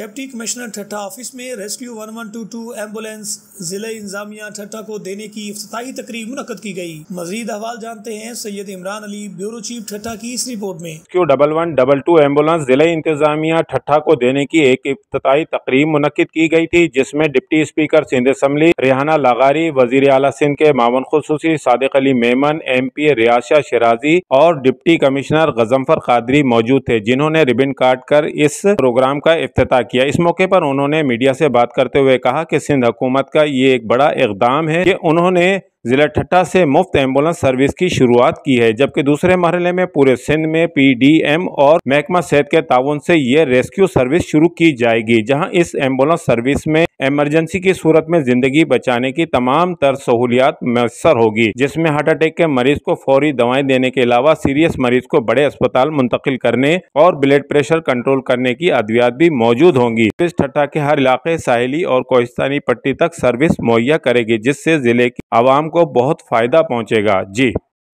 deputy commissioner Thatta office में rescue one one two two ambulance जिले इंजामिया ठट्ठा को देने की अफ्ताही तकरीब मुनद की गई मजीद अहवाल जानते हैं सैयद इमरान अली ब्यूरो चीफ ठट्ठा की इस रिपोर्ट में Q double one double two ambulance जिले इंतजामिया ठट्ठा को देने की एक अफ्ताही तकरीब मुनद की गयी थी जिसमे deputy speaker Sindh assembly Rehana लागारी वजीर अला सिंध के मामन खसूसी सदक अली मेमन एम पी रियाशा शराजी और डिप्टी कमिश्नर गजम्फर कादरी मौजूद थे जिन्होंने रिबिन काट कर इस प्रोग्राम का अफ्ताह किया इस मौके पर उन्होंने मीडिया से बात करते हुए कहा कि सिंध हुकूमत का ये एक बड़ा इकदाम है कि उन्होंने ज़िला ठट्टा से मुफ्त एम्बुलेंस सर्विस की शुरुआत की है जबकि दूसरे मरहले में पूरे सिंध में पीडीएम और महकमा सेहत के ताउन से ये रेस्क्यू सर्विस शुरू की जाएगी जहां इस एम्बुलेंस सर्विस में एमरजेंसी की सूरत में जिंदगी बचाने की तमाम तर सहूलियात मैसर होगी जिसमें हार्ट अटैक के मरीज को फौरी दवाएं देने के अलावा सीरियस मरीज को बड़े अस्पताल मुंतकिल करने और ब्लड प्रेशर कंट्रोल करने की अद्वियात भी मौजूद होंगी इस ठट्टा के हर इलाके साहली और कोहिस्तानी पट्टी तक सर्विस मुहैया करेगी जिससे जिले की आवाम को बहुत फ़ायदा पहुँचेगा जी